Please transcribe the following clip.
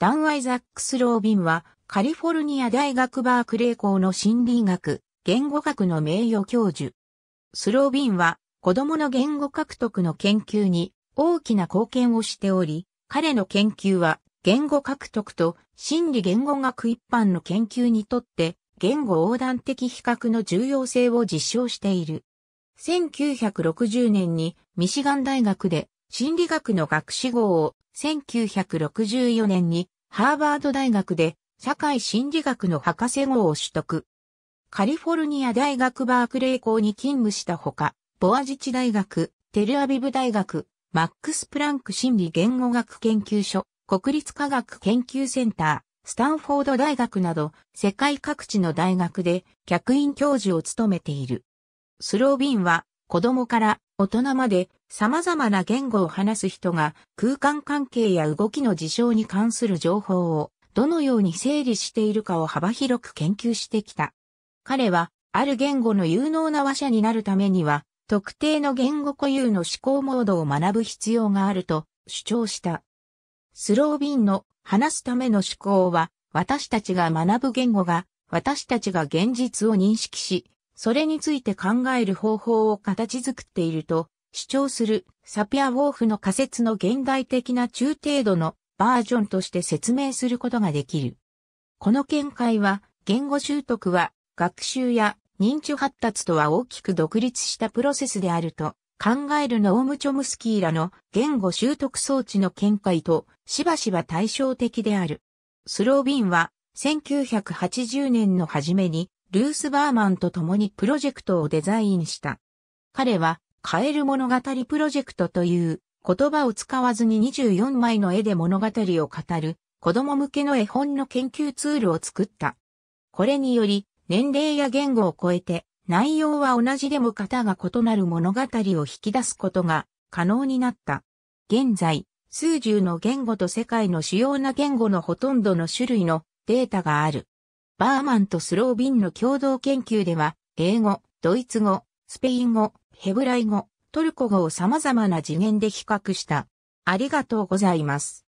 ダン・アイザックス・ロービンは、カリフォルニア大学バークレー校の心理学、言語学の名誉教授。スロービンは、子供の言語獲得の研究に大きな貢献をしており、彼の研究は、言語獲得と心理言語学一般の研究にとって、言語横断的比較の重要性を実証している。1960年にミシガン大学で心理学の学士号を1964年にハーバード大学で社会心理学の博士号を取得。カリフォルニア大学バークレー校に勤務したほか、ボアジチ大学、テルアビブ大学、マックス・プランク心理言語学研究所、国立科学研究センター、スタンフォード大学など、世界各地の大学で客員教授を務めている。スロービンは、子供から大人まで様々な言語を話す人が空間関係や動きの事象に関する情報をどのように整理しているかを幅広く研究してきた。彼はある言語の有能な話者になるためには特定の言語固有の思考モードを学ぶ必要があると主張した。スロービンの話すための思考は私たちが学ぶ言語が私たちが現実を認識しそれについて考える方法を形作っていると主張するサピア・ウォーフの仮説の現代的な中程度のバージョンとして説明することができる。この見解は言語習得は学習や認知発達とは大きく独立したプロセスであると考えるノーム・チョムスキーらの言語習得装置の見解としばしば対照的である。スロービンは1980年の初めにルース・バーマンと共にプロジェクトをデザインした。彼は、カエル物語プロジェクトという言葉を使わずに24枚の絵で物語を語る子供向けの絵本の研究ツールを作った。これにより、年齢や言語を超えて、内容は同じでも型が異なる物語を引き出すことが可能になった。現在、数十の言語と世界の主要な言語のほとんどの種類のデータがある。バーマンとスロービンの共同研究では、英語、ドイツ語、スペイン語、ヘブライ語、トルコ語を様々な次元で比較した。ありがとうございます。